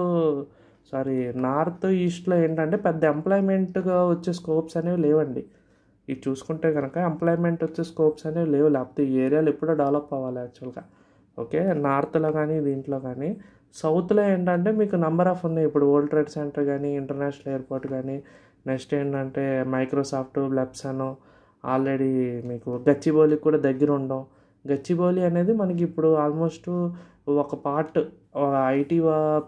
సారీ నార్త్ ఈస్ట్లో ఏంటంటే పెద్ద ఎంప్లాయ్మెంట్గా వచ్చే స్కోప్స్ అనేవి లేవండి ఇది చూసుకుంటే కనుక ఎంప్లాయ్మెంట్ వచ్చే స్కోప్స్ అనేవి లేవు లేకపోతే ఈ ఏరియాలు ఎప్పుడో డెవలప్ అవ్వాలి యాక్చువల్గా ఓకే నార్త్లో కానీ దీంట్లో కానీ సౌత్లో ఏంటంటే మీకు నెంబర్ ఆఫ్ ఉన్నాయి ఇప్పుడు వరల్డ్ ట్రేడ్ సెంటర్ కానీ ఇంటర్నేషనల్ ఎయిర్పోర్ట్ కానీ నెక్స్ట్ ఏంటంటే మైక్రోసాఫ్ట్ లెప్సన్ ఆల్రెడీ మీకు గచ్చిబౌలికి కూడా దగ్గర ఉండవు గచ్చిబౌలి అనేది మనకి ఇప్పుడు ఆల్మోస్ట్ ఒక పార్ట్ ఐటీ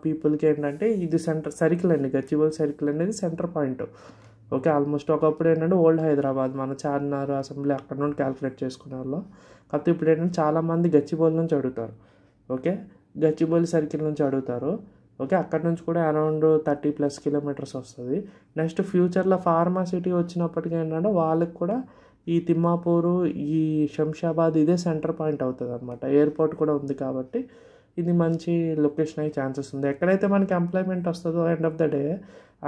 పీపుల్కి ఏంటంటే ఇది సెంటర్ సర్కిల్ అండి గచ్చిబౌలి సర్కిల్ అనేది సెంటర్ పాయింట్ ఓకే ఆల్మోస్ట్ ఒకప్పుడు ఏంటంటే ఓల్డ్ హైదరాబాద్ మన చార్మినార్ అసెంబ్లీ అక్కడ నుండి క్యాలిక్యులేట్ చేసుకునే వాళ్ళు కాకపోతే ఇప్పుడు ఏంటంటే చాలామంది గచ్చిబౌలి నుంచి అడుగుతారు ఓకే గచ్చిబౌలి సర్కిల్ నుంచి అడుగుతారు ఓకే అక్కడ నుంచి కూడా అరౌండ్ థర్టీ ప్లస్ కిలోమీటర్స్ వస్తుంది నెక్స్ట్ ఫ్యూచర్లో ఫార్మా సిటీ వచ్చినప్పటికీ ఏంటంటే వాళ్ళకి కూడా ఈ తిమ్మాపూరు ఈ శంషాబాద్ ఇదే సెంటర్ పాయింట్ అవుతుంది అనమాట ఎయిర్పోర్ట్ కూడా ఉంది కాబట్టి ఇది మంచి లొకేషన్ అయ్యే ఛాన్సెస్ ఉంది ఎక్కడైతే మనకి ఎంప్లాయ్మెంట్ వస్తుందో ఎండ్ ఆఫ్ ద డే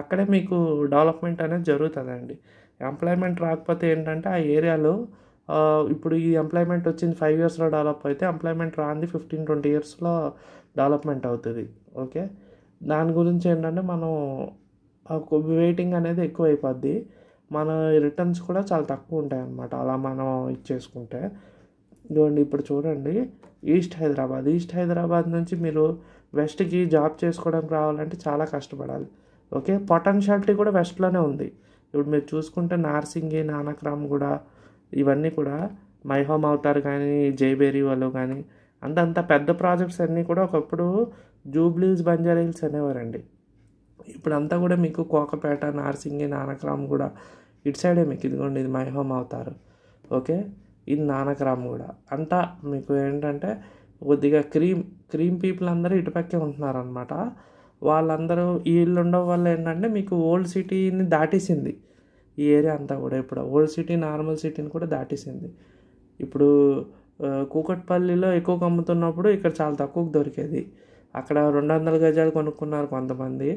అక్కడే మీకు డెవలప్మెంట్ అనేది జరుగుతుందండి ఎంప్లాయ్మెంట్ రాకపోతే ఏంటంటే ఆ ఏరియాలో ఇప్పుడు ఈ ఎంప్లాయ్మెంట్ వచ్చింది ఫైవ్ ఇయర్స్లో డెవలప్ అయితే ఎంప్లాయ్మెంట్ రాంది ఫిఫ్టీన్ ట్వంటీ ఇయర్స్లో డెవలప్మెంట్ అవుతుంది ఓకే దాని గురించి ఏంటంటే మనం వెయిటింగ్ అనేది ఎక్కువ అయిపోద్ది మన రిటర్న్స్ కూడా చాలా తక్కువ ఉంటాయి అన్నమాట అలా మనం ఇచ్చేసుకుంటే ఇదిగోండి ఇప్పుడు చూడండి ఈస్ట్ హైదరాబాద్ ఈస్ట్ హైదరాబాద్ నుంచి మీరు వెస్ట్కి జాబ్ చేసుకోవడానికి రావాలంటే చాలా కష్టపడాలి ఓకే పొటెన్షియాలిటీ కూడా వెస్ట్లోనే ఉంది ఇప్పుడు మీరు చూసుకుంటే నార్సింగి నానక్రామ్ కూడా ఇవన్నీ కూడా మై హోమ్ అవుతారు కానీ జైబేరీ వాళ్ళు కానీ అంటే అంత పెద్ద ప్రాజెక్ట్స్ అన్నీ కూడా ఒకప్పుడు జూబ్లీస్ బంజారా హిల్స్ అనేవారండి ఇప్పుడంతా కూడా మీకు కోకపేట నార్సింగి నానక్రామ్ కూడా ఇటు సైడే మీకు ఇదిగోండి ఇది మై హోమ్ అవుతారు ఓకే ఇది నానక్రామ్ కూడా అంతా మీకు ఏంటంటే కొద్దిగా క్రీమ్ క్రీమ్ పీపుల్ అందరూ ఇటుపక్కే ఉంటున్నారనమాట వాళ్ళందరూ వీళ్ళు ఉండడం వల్ల ఏంటంటే మీకు ఓల్డ్ సిటీని దాటేసింది ఈ ఏరియా అంతా కూడా ఇప్పుడు ఓల్డ్ సిటీ నార్మల్ సిటీని కూడా దాటేసింది ఇప్పుడు కూకట్పల్లిలో ఎక్కువ కమ్ముతున్నప్పుడు ఇక్కడ చాలా తక్కువకు దొరికేది అక్కడ రెండు వందల గజాలు కొనుక్కున్నారు కొంతమంది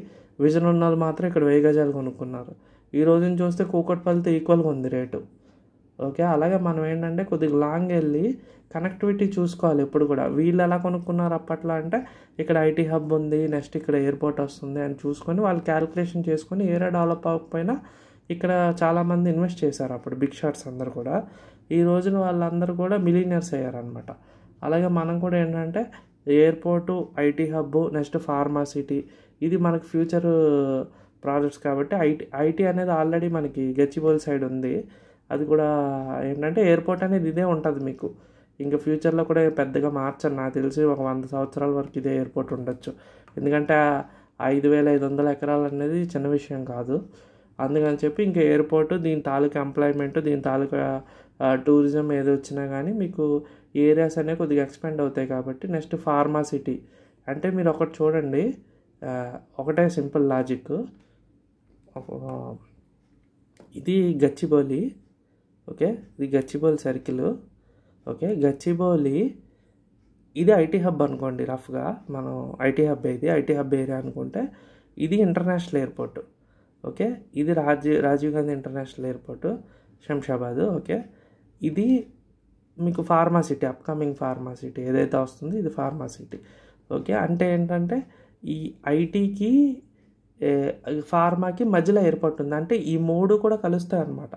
విజన్ ఉన్న వాళ్ళు మాత్రం ఇక్కడ వెయ్యి గజాలు కొనుక్కున్నారు ఈ రోజుని చూస్తే కూకట్పల్లితో ఈక్వల్గా ఉంది రేటు ఓకే అలాగే మనం ఏంటంటే కొద్దిగా లాంగ్ వెళ్ళి కనెక్టివిటీ చూసుకోవాలి ఎప్పుడు కూడా వీళ్ళు ఎలా కొనుక్కున్నారు అప్పట్లో అంటే ఇక్కడ ఐటీ హబ్ ఉంది నెక్స్ట్ ఇక్కడ ఎయిర్పోర్ట్ వస్తుంది అని చూసుకొని వాళ్ళు క్యాలిక్యులేషన్ చేసుకొని ఏరియా డెవలప్ అవ్వకపోయినా ఇక్కడ చాలామంది ఇన్వెస్ట్ చేశారు అప్పుడు బిగ్ షాట్స్ అందరు కూడా ఈ రోజున వాళ్ళందరూ కూడా మిలీనియర్స్ అయ్యారనమాట అలాగే మనం కూడా ఏంటంటే airport IT hub next pharma city ఇది మనకు ఫ్యూచర్ ప్రాజెక్ట్స్ కాబట్టి ఐటీ ఐటీ అనేది ఆల్రెడీ మనకి గచ్చిబోల్ సైడ్ ఉంది అది కూడా ఏంటంటే ఎయిర్పోర్ట్ అనేది ఇదే ఉంటుంది మీకు ఇంకా ఫ్యూచర్లో కూడా పెద్దగా మార్చండి నాకు తెలిసి ఒక వంద సంవత్సరాల వరకు ఇదే ఎయిర్పోర్ట్ ఉండొచ్చు ఎందుకంటే ఐదు వేల ఐదు వందల ఎకరాలు అనేది చిన్న విషయం కాదు అందుకని చెప్పి ఇంకా ఎయిర్పోర్ట్ దీని తాలూకా ఎంప్లాయ్మెంట్ దీని తాలూకా టూరిజం ఏది వచ్చినా కానీ మీకు ఏరియాస్ అనేవి కొద్దిగా ఎక్స్పెండ్ అవుతాయి కాబట్టి నెక్స్ట్ ఫార్మా సిటీ అంటే మీరు ఒకటి చూడండి ఒకటే సింపుల్ లాజిక్ ఇది గచ్చిబౌలి ఓకే ఇది గచ్చిబౌలి సర్కిల్ ఓకే గచ్చిబౌలి ఇది ఐటీ హబ్ అనుకోండి రఫ్గా మనం ఐటీ హబ్ ఇది ఐటీ హబ్ ఏరియా అనుకుంటే ఇది ఇంటర్నేషనల్ ఎయిర్పోర్ట్ ఓకే ఇది Rajiv Rajiv Gandhi international airport Shamshabad okay ఇది మీకు pharma city upcoming pharma city ఏదైతే వస్తుందో ఇది ఫార్మా సిటీ ఓకే అంటే ఏంటంటే ఈ ఐటీకి ఫార్మాకి మధ్యలో ఎయిర్పోర్ట్ ఉంది అంటే ఈ మూడు కూడా కలుస్తాయి అన్నమాట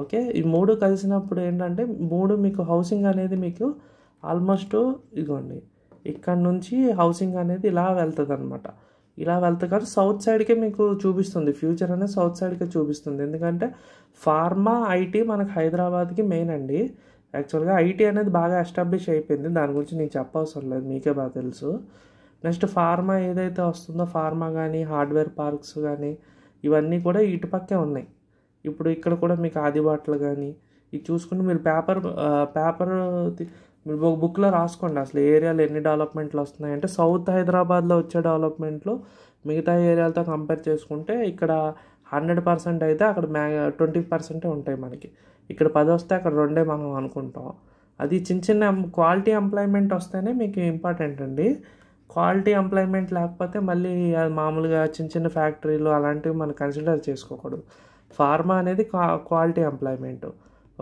ఓకే ఈ మూడు కలిసినప్పుడు ఏంటంటే మూడు మీకు హౌసింగ్ అనేది మీకు ఆల్మోస్ట్ ఇదిగోండి ఇక్కడ నుంచి హౌసింగ్ అనేది ఇలా వెళ్తుంది అనమాట ఇలా వెళ్తే కానీ సౌత్ సైడ్కే మీకు చూపిస్తుంది ఫ్యూచర్ అనేది సౌత్ సైడ్కే చూపిస్తుంది ఎందుకంటే ఫార్మా ఐటీ మనకు హైదరాబాద్కి మెయిన్ అండి యాక్చువల్గా ఐటీ అనేది బాగా ఎస్టాబ్లిష్ అయిపోయింది దాని గురించి నేను చెప్పవసరం లేదు మీకే బాగా తెలుసు నెక్స్ట్ ఫార్మా ఏదైతే వస్తుందో ఫార్మా కానీ హార్డ్వేర్ పార్క్స్ కానీ ఇవన్నీ కూడా ఇటుపక్కే ఉన్నాయి ఇప్పుడు ఇక్కడ కూడా మీకు ఆది బాటలు కానీ ఇది చూసుకుంటే మీరు పేపర్ పేపర్ మీరు ఒక బుక్లో రాసుకోండి అసలు ఏరియాలో ఎన్ని డెవలప్మెంట్లు వస్తున్నాయంటే సౌత్ హైదరాబాద్లో వచ్చే డెవలప్మెంట్లు మిగతా ఏరియాలతో కంపేర్ చేసుకుంటే ఇక్కడ హండ్రెడ్ పర్సెంట్ అయితే అక్కడ మ్యా ట్వంటీ పర్సెంటే ఉంటాయి మనకి ఇక్కడ పది వస్తే అక్కడ రెండే మనం అనుకుంటాం అది చిన్న చిన్న క్వాలిటీ ఎంప్లాయ్మెంట్ వస్తేనే మీకు ఇంపార్టెంట్ అండి క్వాలిటీ ఎంప్లాయ్మెంట్ లేకపోతే మళ్ళీ మామూలుగా చిన్న చిన్న ఫ్యాక్టరీలు అలాంటివి మనం కన్సిడర్ చేసుకోకూడదు ఫార్మా అనేది క్వాలిటీ ఎంప్లాయ్మెంట్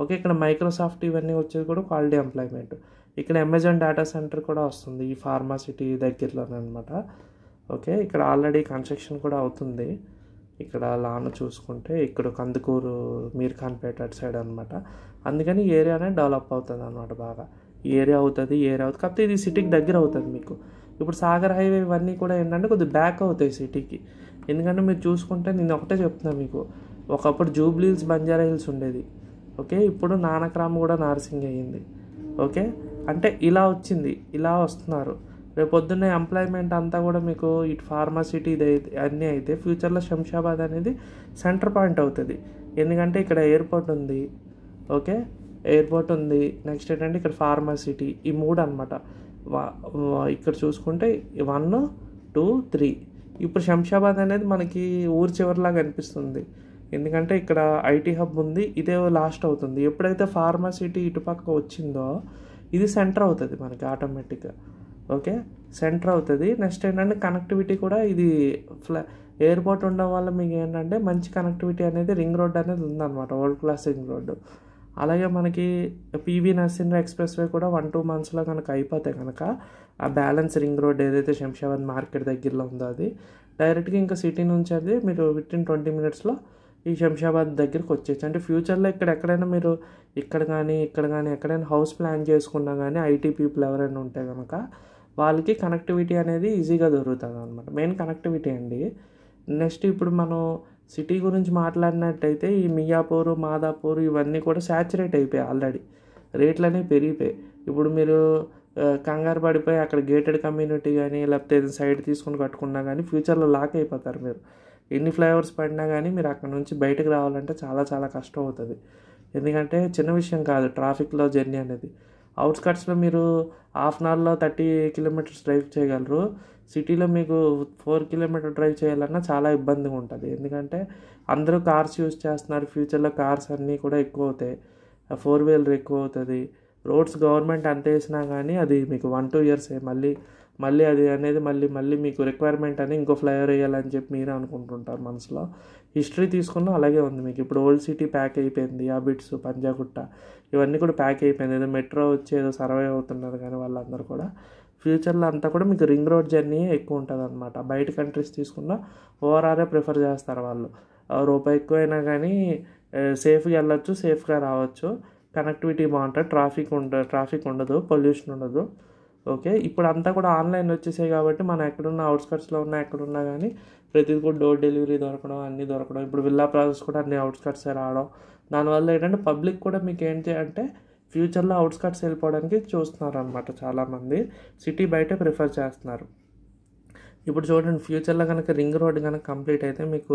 ఓకే ఇక్కడ మైక్రోసాఫ్ట్ ఇవన్నీ వచ్చేది కూడా క్వాలిటీ ఎంప్లాయ్మెంట్ ఇక్కడ అమెజాన్ డేటా సెంటర్ కూడా వస్తుంది ఈ సిటీ దగ్గరలోనే అనమాట ఓకే ఇక్కడ ఆల్రెడీ కన్స్ట్రక్షన్ కూడా అవుతుంది ఇక్కడ లాన్ చూసుకుంటే ఇక్కడ కందుకూరు మీర్ఖాన్ పేట అటు సైడ్ అనమాట అందుకని ఏరియానే డెవలప్ అవుతుంది అనమాట బాగా ఏరియా అవుతుంది ఏరియా అవుతుంది కాకపోతే ఇది సిటీకి దగ్గర అవుతుంది మీకు ఇప్పుడు సాగర్ హైవే ఇవన్నీ కూడా ఏంటంటే కొద్దిగా బ్యాక్ అవుతాయి సిటీకి ఎందుకంటే మీరు చూసుకుంటే నేను ఒకటే చెప్తున్నాను మీకు ఒకప్పుడు జూబ్లీ హిల్స్ బంజారా హిల్స్ ఉండేది ఓకే ఇప్పుడు నానక్రామ్ కూడా నార్సింగ్ అయ్యింది ఓకే అంటే ఇలా వచ్చింది ఇలా వస్తున్నారు రేపొద్దున్న ఎంప్లాయ్మెంట్ అంతా కూడా మీకు ఇటు ఫార్మాసిటీ ఇది అన్నీ అయితే ఫ్యూచర్లో శంషాబాద్ అనేది సెంటర్ పాయింట్ అవుతుంది ఎందుకంటే ఇక్కడ ఎయిర్పోర్ట్ ఉంది ఓకే ఎయిర్పోర్ట్ ఉంది నెక్స్ట్ ఏంటంటే ఇక్కడ ఫార్మాసిటీ ఈ మూడు అనమాట ఇక్కడ చూసుకుంటే వన్ టూ త్రీ ఇప్పుడు శంషాబాద్ అనేది మనకి ఊరు చివరిలాగా అనిపిస్తుంది ఎందుకంటే ఇక్కడ ఐటీ హబ్ ఉంది ఇదే లాస్ట్ అవుతుంది ఎప్పుడైతే ఫార్మసిటీ ఇటుపక్క వచ్చిందో ఇది సెంటర్ అవుతుంది మనకి ఆటోమేటిక్గా ఓకే సెంటర్ అవుతుంది నెక్స్ట్ ఏంటంటే కనెక్టివిటీ కూడా ఇది ఫ్లా ఎయిర్పోర్ట్ ఉండడం వల్ల మీకు ఏంటంటే మంచి కనెక్టివిటీ అనేది రింగ్ రోడ్ అనేది ఉందన్నమాట వరల్డ్ క్లాస్ రింగ్ రోడ్డు అలాగే మనకి పీవీ నరసింహ ఎక్స్ప్రెస్వే కూడా వన్ టూ మంత్స్లో కనుక అయిపోతే కనుక ఆ బ్యాలెన్స్ రింగ్ రోడ్ ఏదైతే శంషాబాద్ మార్కెట్ దగ్గరలో ఉందో అది డైరెక్ట్గా ఇంకా సిటీ నుంచి అది మీరు విత్ ఇన్ ట్వంటీ మినిట్స్లో ఈ శంషాబాద్ దగ్గరికి వచ్చేసి అంటే ఫ్యూచర్లో ఇక్కడ ఎక్కడైనా మీరు ఇక్కడ కానీ ఇక్కడ కానీ ఎక్కడైనా హౌస్ ప్లాన్ చేసుకున్నా కానీ ఐటీ పీపుల్ ఎవరైనా ఉంటే కనుక వాళ్ళకి కనెక్టివిటీ అనేది ఈజీగా దొరుకుతుంది అనమాట మెయిన్ కనెక్టివిటీ అండి నెక్స్ట్ ఇప్పుడు మనం సిటీ గురించి మాట్లాడినట్టయితే ఈ మియాపూర్ మాదాపూర్ ఇవన్నీ కూడా శాచురేట్ అయిపోయాయి ఆల్రెడీ రేట్లు అనేవి పెరిగిపోయాయి ఇప్పుడు మీరు కంగారు పడిపోయి అక్కడ గేటెడ్ కమ్యూనిటీ కానీ లేకపోతే ఏదైనా సైడ్ తీసుకుని కట్టుకున్నా కానీ ఫ్యూచర్లో లాక్ అయిపోతారు మీరు ఎన్ని ఫ్లైఓవర్స్ పడినా కానీ మీరు అక్కడ నుంచి బయటకు రావాలంటే చాలా చాలా కష్టం అవుతుంది ఎందుకంటే చిన్న విషయం కాదు ట్రాఫిక్లో జర్నీ అనేది అవుట్స్కట్స్లో మీరు హాఫ్ అన్ అవర్లో థర్టీ కిలోమీటర్స్ డ్రైవ్ చేయగలరు సిటీలో మీకు ఫోర్ కిలోమీటర్ డ్రైవ్ చేయాలన్నా చాలా ఇబ్బందిగా ఉంటుంది ఎందుకంటే అందరూ కార్స్ యూజ్ చేస్తున్నారు ఫ్యూచర్లో కార్స్ అన్నీ కూడా ఎక్కువ అవుతాయి ఫోర్ వీలర్ ఎక్కువ అవుతుంది రోడ్స్ గవర్నమెంట్ అంత వేసినా కానీ అది మీకు వన్ టూ ఇయర్స్ మళ్ళీ మళ్ళీ అది అనేది మళ్ళీ మళ్ళీ మీకు రిక్వైర్మెంట్ అని ఇంకో ఫ్లైఓవర్ వేయాలని చెప్పి మీరే అనుకుంటుంటారు మనసులో హిస్టరీ తీసుకున్నా అలాగే ఉంది మీకు ఇప్పుడు ఓల్డ్ సిటీ ప్యాక్ అయిపోయింది ఆ బిట్స్ పంజాగుట్ట ఇవన్నీ కూడా ప్యాక్ అయిపోయింది ఏదో మెట్రో వచ్చి ఏదో సర్వే అవుతున్నారు కానీ వాళ్ళందరూ కూడా ఫ్యూచర్లో అంతా కూడా మీకు రింగ్ రోడ్ జర్నీ ఎక్కువ ఉంటుంది అనమాట బయట కంట్రీస్ తీసుకున్నా ఓవరాలే ప్రిఫర్ చేస్తారు వాళ్ళు రూపాయి ఎక్కువైనా కానీ సేఫ్గా వెళ్ళొచ్చు సేఫ్గా రావచ్చు కనెక్టివిటీ బాగుంటుంది ట్రాఫిక్ ఉండ ట్రాఫిక్ ఉండదు పొల్యూషన్ ఉండదు ఓకే ఇప్పుడు అంతా కూడా ఆన్లైన్ వచ్చేసాయి కాబట్టి మనం ఎక్కడున్న అవుట్స్కట్స్లో ఉన్నా ఎక్కడున్నా కానీ ప్రతిది కూడా డోర్ డెలివరీ దొరకడం అన్నీ దొరకడం ఇప్పుడు విల్లా ప్రాసెస్ కూడా అన్ని అవుట్స్కట్సే రావడం దానివల్ల ఏంటంటే పబ్లిక్ కూడా మీకు ఏంటి అంటే ఫ్యూచర్లో అవుట్స్కట్స్ వెళ్ళిపోవడానికి చూస్తున్నారు అనమాట చాలామంది సిటీ బయట ప్రిఫర్ చేస్తున్నారు ఇప్పుడు చూడండి ఫ్యూచర్లో కనుక రింగ్ రోడ్ కనుక కంప్లీట్ అయితే మీకు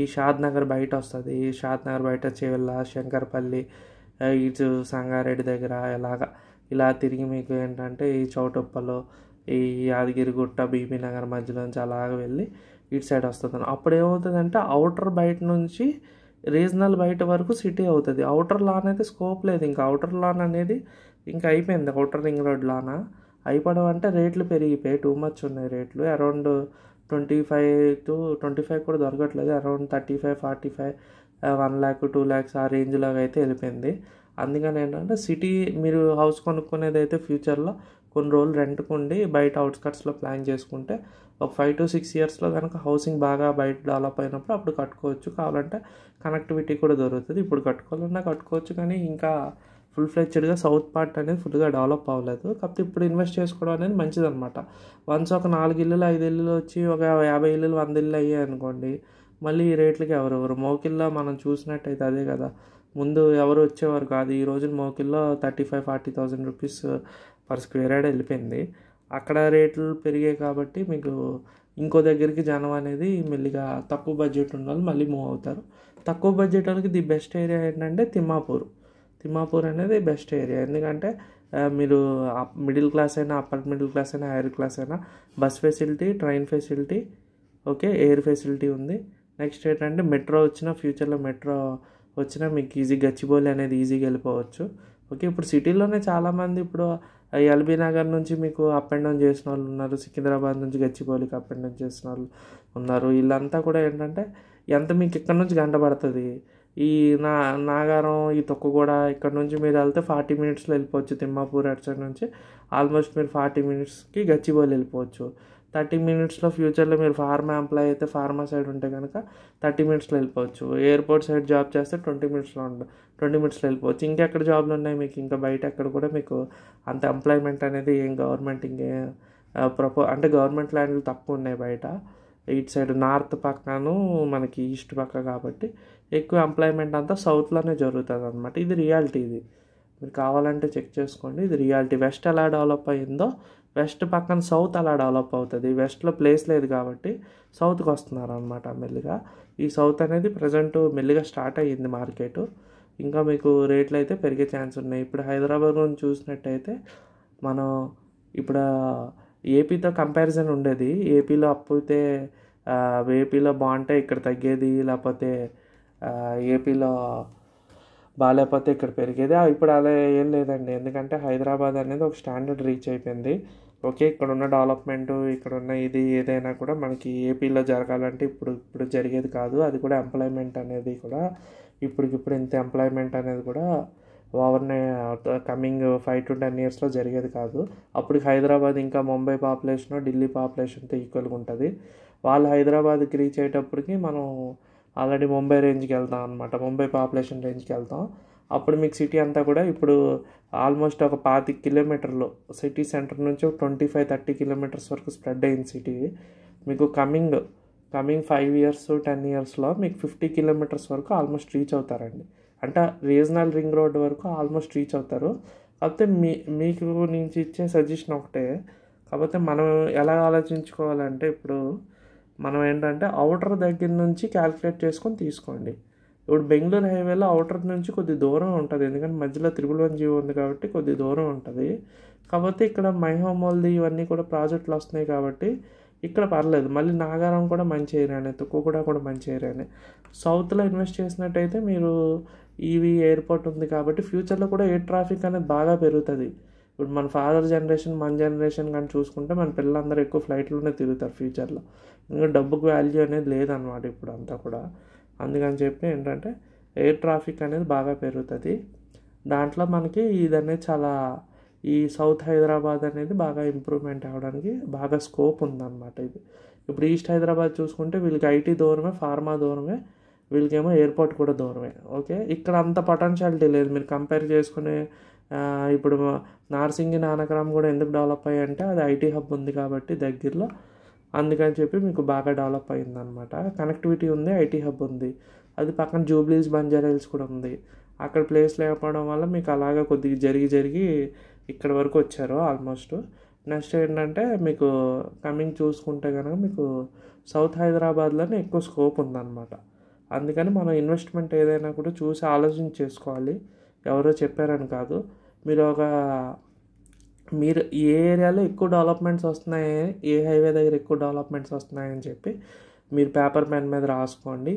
ఈ షాద్ నగర్ బయట వస్తుంది ఈ షాద్ నగర్ బయట చేవెళ్ళ శంకర్పల్లి ఇటు సంగారెడ్డి దగ్గర ఎలాగా ఇలా తిరిగి మీకు ఏంటంటే ఈ చౌటప్పలో ఈ యాదగిరిగుట్ట మధ్యలో మధ్యలోంచి అలాగ వెళ్ళి ఇటు సైడ్ వస్తుంది అప్పుడు ఏమవుతుందంటే అవుటర్ బయట నుంచి రీజనల్ బయట వరకు సిటీ అవుతుంది అవుటర్ లాన్ అయితే స్కోప్ లేదు ఇంకా అవుటర్ లాన్ అనేది ఇంకా అయిపోయింది అవుటర్ రింగ్ రోడ్ లానా అయిపోవడం అంటే రేట్లు పెరిగిపోయాయి టూ మచ్ ఉన్నాయి రేట్లు around twenty five to twenty five కూడా దొరకట్లేదు around thirty five forty five one lakh two lakhs ఆ రేంజ్లో అయితే వెళ్ళిపోయింది అందుకని ఏంటంటే సిటీ మీరు హౌస్ కొనుక్కునేది అయితే ఫ్యూచర్లో కొన్ని రోజులు రెంట్కు ఉండి బయట అవుట్స్కట్స్లో ప్లాన్ చేసుకుంటే ఒక ఫైవ్ టు సిక్స్ ఇయర్స్లో కనుక హౌసింగ్ బాగా బయట డెవలప్ అయినప్పుడు అప్పుడు కట్టుకోవచ్చు కావాలంటే కనెక్టివిటీ కూడా దొరుకుతుంది ఇప్పుడు కట్టుకోవాలన్నా కట్టుకోవచ్చు కానీ ఇంకా ఫుల్ ఫ్లెచ్డ్గా సౌత్ పార్ట్ అనేది ఫుల్గా డెవలప్ అవ్వలేదు కాకపోతే ఇప్పుడు ఇన్వెస్ట్ చేసుకోవడం అనేది మంచిదన్నమాట వన్స్ ఒక నాలుగు ఇల్లులు ఐదు ఇల్లులు వచ్చి ఒక యాభై ఇల్లులు వంద ఇల్లు అయ్యాయి అనుకోండి మళ్ళీ ఈ రేట్లకి ఎవరెవరు మోకిల్లో మనం చూసినట్టయితే అదే కదా ముందు ఎవరు వచ్చేవారు కాదు ఈ రోజున మోకిల్లో thirty five forty thousand rupees per square yard వెళ్ళిపోయింది అక్కడ రేట్లు పెరిగాయి కాబట్టి మీకు ఇంకో దగ్గరికి జనం అనేది మెల్లిగా తక్కువ బడ్జెట్ ఉన్న వాళ్ళు మళ్ళీ మూవ్ అవుతారు తక్కువ బడ్జెట్ వాళ్ళకి ది బెస్ట్ ఏరియా ఏంటంటే తిమ్మాపూర్ తిమ్మాపూర్ అనేది బెస్ట్ ఏరియా ఎందుకంటే మీరు మిడిల్ క్లాస్ అయినా అప్పర్ మిడిల్ క్లాస్ అయినా హైయర్ క్లాస్ అయినా bus facility train facility okay air facility ఉంది నెక్స్ట్ ఏంటంటే మెట్రో వచ్చిన ఫ్యూచర్లో మెట్రో వచ్చినా మీకు ఈజీ గచ్చిబౌలి అనేది ఈజీగా వెళ్ళిపోవచ్చు ఓకే ఇప్పుడు సిటీలోనే చాలామంది ఇప్పుడు ఎల్బీ నగర్ నుంచి మీకు అప్ అండ్ డౌన్ చేసిన వాళ్ళు ఉన్నారు సికింద్రాబాద్ నుంచి గచ్చిబౌలికి అప్ అండ్ డౌన్ చేసిన వాళ్ళు ఉన్నారు వీళ్ళంతా కూడా ఏంటంటే ఎంత మీకు ఇక్కడ నుంచి గంట పడుతుంది ఈ నా నాగారం ఈ కూడా ఇక్కడ నుంచి మీరు వెళ్తే ఫార్టీ మినిట్స్లో వెళ్ళిపోవచ్చు తిమ్మాపూర్ అటు సైడ్ నుంచి ఆల్మోస్ట్ మీరు ఫార్టీ మినిట్స్కి గచ్చిబౌలి వెళ్ళిపోవచ్చు థర్టీ మినిట్స్లో ఫ్యూచర్లో మీరు ఫార్మా ఎంప్లాయ్ అయితే ఫార్మా సైడ్ ఉంటే కనుక థర్టీ మినిట్స్లో వెళ్ళిపోవచ్చు ఎయిర్పోర్ట్ సైడ్ జాబ్ చేస్తే ట్వంటీ మినిట్స్లో ఉండ ట్వంటీ మినిట్స్లో వెళ్ళిపోవచ్చు ఇంకెక్కడ జాబ్లు ఉన్నాయి మీకు ఇంకా బయట ఎక్కడ కూడా మీకు అంత ఎంప్లాయ్మెంట్ అనేది ఏం గవర్నమెంట్ ఇంకే ప్రపో అంటే గవర్నమెంట్ ల్యాండ్లు తక్కువ ఉన్నాయి బయట ఇటు సైడ్ నార్త్ పక్కను మనకి ఈస్ట్ పక్క కాబట్టి ఎక్కువ ఎంప్లాయ్మెంట్ అంతా సౌత్లోనే జరుగుతుంది అనమాట ఇది రియాలిటీ ఇది మీరు కావాలంటే చెక్ చేసుకోండి ఇది రియాలిటీ వెస్ట్ ఎలా డెవలప్ అయిందో వెస్ట్ పక్కన సౌత్ అలా డెవలప్ అవుతుంది వెస్ట్లో ప్లేస్ లేదు కాబట్టి సౌత్కి వస్తున్నారు అనమాట మెల్లిగా ఈ సౌత్ అనేది ప్రజెంట్ మెల్లిగా స్టార్ట్ అయ్యింది మార్కెట్ ఇంకా మీకు రేట్లు అయితే పెరిగే ఛాన్స్ ఉన్నాయి ఇప్పుడు హైదరాబాద్ గురించి చూసినట్టయితే మనం ఇప్పుడు ఏపీతో కంపారిజన్ ఉండేది ఏపీలో అప్పైతే ఏపీలో బాగుంటే ఇక్కడ తగ్గేది లేకపోతే ఏపీలో బాగాలేకపోతే ఇక్కడ పెరిగేది ఇప్పుడు అలా ఏం లేదండి ఎందుకంటే హైదరాబాద్ అనేది ఒక స్టాండర్డ్ రీచ్ అయిపోయింది ఓకే ఇక్కడ ఉన్న డెవలప్మెంటు ఇక్కడ ఉన్న ఇది ఏదైనా కూడా మనకి ఏపీలో జరగాలంటే ఇప్పుడు ఇప్పుడు జరిగేది కాదు అది కూడా ఎంప్లాయ్మెంట్ అనేది కూడా ఇప్పటికిప్పుడు ఇంత ఎంప్లాయ్మెంట్ అనేది కూడా over coming five to ten ఇయర్స్లో జరిగేది కాదు అప్పుడు హైదరాబాద్ ఇంకా ముంబై పాపులేషన్ ఢిల్లీ పాపులేషన్తో ఈక్వల్గా ఉంటుంది వాళ్ళు హైదరాబాద్కి రీచ్ అయ్యేటప్పటికి మనం ఆల్రెడీ ముంబై రేంజ్కి వెళ్తాం అనమాట ముంబై పాపులేషన్ రేంజ్కి వెళ్తాం అప్పుడు మీకు సిటీ అంతా కూడా ఇప్పుడు ఆల్మోస్ట్ ఒక పాతి కిలోమీటర్లు సిటీ సెంటర్ నుంచి ఒక ట్వంటీ ఫైవ్ థర్టీ కిలోమీటర్స్ వరకు స్ప్రెడ్ అయింది సిటీ మీకు coming coming five years ten ఇయర్స్లో మీకు ఫిఫ్టీ కిలోమీటర్స్ వరకు ఆల్మోస్ట్ రీచ్ అవుతారండి అంటే రీజనల్ రింగ్ రోడ్ వరకు ఆల్మోస్ట్ రీచ్ అవుతారు కాకపోతే మీ మీకు నుంచి ఇచ్చే సజెషన్ ఒకటే కాకపోతే మనం ఎలా ఆలోచించుకోవాలంటే ఇప్పుడు మనం ఏంటంటే అవుటర్ దగ్గర నుంచి క్యాల్కులేట్ చేసుకొని తీసుకోండి ఇప్పుడు బెంగళూరు హైవేలో అవుటర్ నుంచి కొద్ది దూరం ఉంటుంది ఎందుకంటే మధ్యలో త్రిపుల్ వన్ ఉంది కాబట్టి కొద్ది దూరం ఉంటుంది కాబట్టి ఇక్కడ మైహోమోల్ది ఇవన్నీ కూడా ప్రాజెక్టులు వస్తున్నాయి కాబట్టి ఇక్కడ పర్లేదు మళ్ళీ నాగారం కూడా మంచి ఏరియానే తుక్కుగూడ కూడా మంచి ఏరియానే సౌత్లో ఇన్వెస్ట్ చేసినట్టయితే మీరు ఈవీ e ఎయిర్పోర్ట్ ఉంది కాబట్టి ఫ్యూచర్లో కూడా ఎయిర్ ట్రాఫిక్ అనేది బాగా పెరుగుతుంది ఇప్పుడు మన ఫాదర్ జనరేషన్ మన జనరేషన్ కానీ చూసుకుంటే మన పిల్లలందరూ ఎక్కువ ఫ్లైట్లోనే తిరుగుతారు ఫ్యూచర్లో ఇంకా డబ్బుకు వాల్యూ అనేది లేదనమాట ఇప్పుడు అంతా కూడా అందుకని చెప్పి ఏంటంటే ఎయిర్ ట్రాఫిక్ అనేది బాగా పెరుగుతుంది దాంట్లో మనకి ఇది అనేది చాలా ఈ సౌత్ హైదరాబాద్ అనేది బాగా ఇంప్రూవ్మెంట్ అవ్వడానికి బాగా స్కోప్ ఉందన్నమాట ఇది ఇప్పుడు ఈస్ట్ హైదరాబాద్ చూసుకుంటే వీళ్ళకి ఐటీ దూరమే ఫార్మా దూరమే వీళ్ళకేమో ఎయిర్పోర్ట్ కూడా దూరమే ఓకే ఇక్కడ అంత పొటెన్షియాలిటీ లేదు మీరు కంపేర్ చేసుకునే ఇప్పుడు నార్సింగి నానక్రామ్ కూడా ఎందుకు డెవలప్ అంటే అది ఐటీ హబ్ ఉంది కాబట్టి దగ్గరలో అందుకని చెప్పి మీకు బాగా డెవలప్ అయిందనమాట కనెక్టివిటీ ఉంది ఐటీ హబ్ ఉంది అది పక్కన జూబ్లీస్ బంజారా హిల్స్ కూడా ఉంది అక్కడ ప్లేస్ లేకపోవడం వల్ల మీకు అలాగా కొద్దిగా జరిగి జరిగి ఇక్కడ వరకు వచ్చారు ఆల్మోస్ట్ నెక్స్ట్ ఏంటంటే మీకు కమింగ్ చూసుకుంటే కనుక మీకు సౌత్ హైదరాబాద్లోనే ఎక్కువ స్కోప్ ఉందన్నమాట అందుకని మనం ఇన్వెస్ట్మెంట్ ఏదైనా కూడా చూసి ఆలోచన చేసుకోవాలి ఎవరో చెప్పారని కాదు మీరు ఒక మీరు ఏ ఏరియాలో ఎక్కువ డెవలప్మెంట్స్ వస్తున్నాయి ఏ హైవే దగ్గర ఎక్కువ డెవలప్మెంట్స్ వస్తున్నాయని చెప్పి మీరు పేపర్ పెన్ మీద రాసుకోండి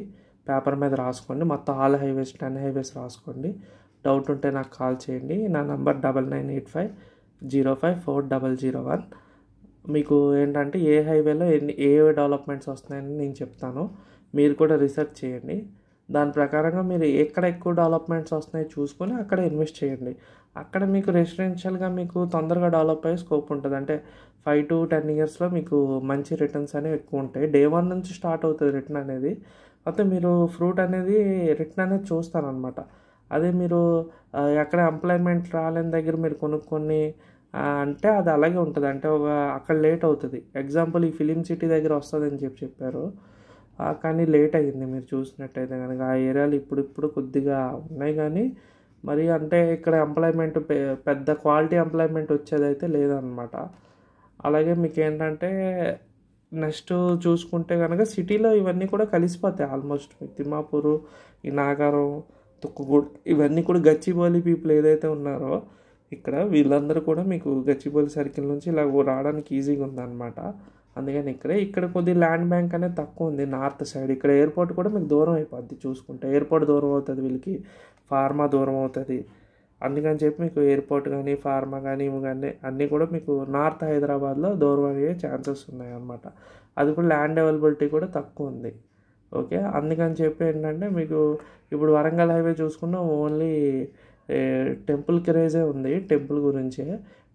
పేపర్ మీద రాసుకోండి మొత్తం ఆల్ హైవేస్ టెన్ హైవేస్ రాసుకోండి డౌట్ ఉంటే నాకు కాల్ చేయండి నా number double nine eight five zero five four double zero one మీకు ఏంటంటే ఏ హైవేలో ఎన్ని ఏ డెవలప్మెంట్స్ వస్తున్నాయని నేను చెప్తాను మీరు కూడా రీసెర్చ్ చేయండి దాని ప్రకారంగా మీరు ఎక్కడ ఎక్కువ డెవలప్మెంట్స్ వస్తున్నాయో చూసుకొని అక్కడ ఇన్వెస్ట్ చేయండి అక్కడ మీకు రెసిడెన్షియల్గా మీకు తొందరగా డెవలప్ అయ్యే స్కోప్ ఉంటుంది అంటే ఫైవ్ టు టెన్ ఇయర్స్లో మీకు మంచి రిటర్న్స్ అనేవి ఎక్కువ ఉంటాయి డే వన్ నుంచి స్టార్ట్ అవుతుంది రిటర్న్ అనేది అయితే మీరు ఫ్రూట్ అనేది రిటర్న్ అనేది చూస్తారనమాట అదే మీరు ఎక్కడ ఎంప్లాయ్మెంట్ రాలేని దగ్గర మీరు కొనుక్కొని అంటే అది అలాగే ఉంటుంది అంటే ఒక అక్కడ లేట్ అవుతుంది ఎగ్జాంపుల్ ఈ ఫిలిం సిటీ దగ్గర వస్తుందని చెప్పి చెప్పారు కానీ లేట్ అయ్యింది మీరు చూసినట్టయితే కనుక ఆ ఏరియాలు ఇప్పుడు ఇప్పుడు కొద్దిగా ఉన్నాయి కానీ మరి అంటే ఇక్కడ ఎంప్లాయ్మెంట్ పెద్ద క్వాలిటీ ఎంప్లాయ్మెంట్ వచ్చేదైతే లేదనమాట అలాగే మీకు ఏంటంటే నెక్స్ట్ చూసుకుంటే కనుక సిటీలో ఇవన్నీ కూడా కలిసిపోతాయి ఆల్మోస్ట్ తిమ్మాపూరు ఈ నాగారం తుక్కుగూడ ఇవన్నీ కూడా గచ్చిబౌలి పీపుల్ ఏదైతే ఉన్నారో ఇక్కడ వీళ్ళందరూ కూడా మీకు గచ్చిబౌలి సర్కిల్ నుంచి ఇలా రావడానికి ఈజీగా ఉందన్నమాట అందుకని ఇక్కడే ఇక్కడ కొద్దిగా ల్యాండ్ బ్యాంక్ అనేది తక్కువ ఉంది నార్త్ సైడ్ ఇక్కడ ఎయిర్పోర్ట్ కూడా మీకు దూరం అయిపోద్ది చూసుకుంటే ఎయిర్పోర్ట్ దూరం అవుతుంది వీళ్ళకి ఫార్మా దూరం అవుతుంది అందుకని చెప్పి మీకు ఎయిర్పోర్ట్ కానీ ఫార్మా కానీ ఇవి కానీ అన్నీ కూడా మీకు నార్త్ హైదరాబాద్లో దూరం అయ్యే ఛాన్సెస్ ఉన్నాయి అది కూడా ల్యాండ్ అవైలబిలిటీ కూడా తక్కువ ఉంది ఓకే అందుకని చెప్పి ఏంటంటే మీకు ఇప్పుడు వరంగల్ హైవే చూసుకున్న ఓన్లీ టెంపుల్ క్రేజే ఉంది టెంపుల్ గురించే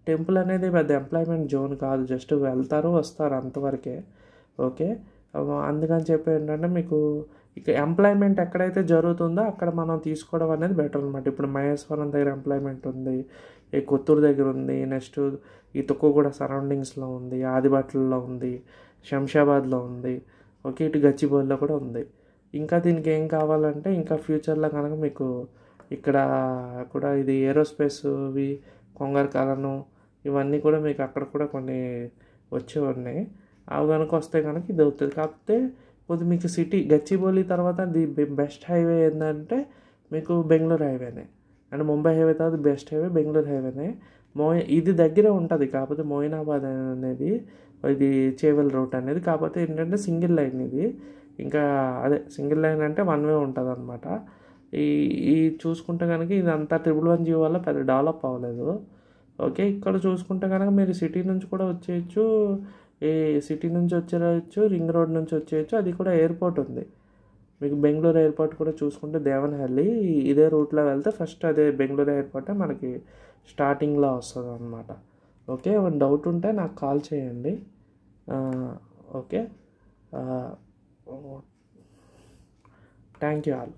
టెంపుల్ అనేది పెద్ద ఎంప్లాయ్మెంట్ జోన్ కాదు జస్ట్ వెళ్తారు వస్తారు అంతవరకే ఓకే అందుకని చెప్పి ఏంటంటే మీకు ఇక ఎంప్లాయ్మెంట్ ఎక్కడైతే జరుగుతుందో అక్కడ మనం తీసుకోవడం అనేది బెటర్ అనమాట ఇప్పుడు మహేశ్వరం దగ్గర ఎంప్లాయ్మెంట్ ఉంది ఈ కొత్తూరు దగ్గర ఉంది నెక్స్ట్ ఈ తొక్కు కూడా సరౌండింగ్స్లో ఉంది ఆదిబాట్లలో ఉంది శంషాబాద్లో ఉంది ఓకే ఇటు గచ్చిబౌలిలో కూడా ఉంది ఇంకా దీనికి ఏం కావాలంటే ఇంకా ఫ్యూచర్లో కనుక మీకు ఇక్కడ కూడా ఇది ఏరోస్పేస్వి కొంగారు కలను ఇవన్నీ కూడా మీకు అక్కడ కూడా కొన్ని వచ్చి ఉన్నాయి అవి కనుక వస్తే కనుక ఇది అవుతుంది కాకపోతే పోతే మీకు సిటీ గచ్చిబౌలి తర్వాత ది బెస్ట్ హైవే ఏంటంటే మీకు బెంగళూరు హైవేనే అండ్ ముంబై హైవే తర్వాత బెస్ట్ హైవే బెంగళూరు హైవేనే మోయ ఇది దగ్గర ఉంటుంది కాకపోతే మోయినాబాద్ అనేది ఇది చేవల్ రూట్ అనేది కాకపోతే ఏంటంటే సింగిల్ లైన్ ఇది ఇంకా అదే సింగిల్ లైన్ అంటే వన్ వే ఉంటుంది అనమాట ఈ ఈ చూసుకుంటే కనుక ఇదంతా ట్రిపుల్ వన్ జీవో వల్ల పెద్ద డెవలప్ అవ్వలేదు ఓకే ఇక్కడ చూసుకుంటే కనుక మీరు సిటీ నుంచి కూడా వచ్చేయచ్చు ఏ సిటీ నుంచి వచ్చేయచ్చు రింగ్ రోడ్ నుంచి వచ్చేయచ్చు అది కూడా ఎయిర్పోర్ట్ ఉంది మీకు బెంగళూరు ఎయిర్పోర్ట్ కూడా చూసుకుంటే దేవనహల్లి ఇదే రూట్లో వెళ్తే ఫస్ట్ అదే బెంగళూరు ఎయిర్పోర్టే మనకి స్టార్టింగ్లో వస్తుంది అనమాట ఓకే ఏమైనా డౌట్ ఉంటే నాకు కాల్ చేయండి ఓకే థ్యాంక్ యూ ఆల్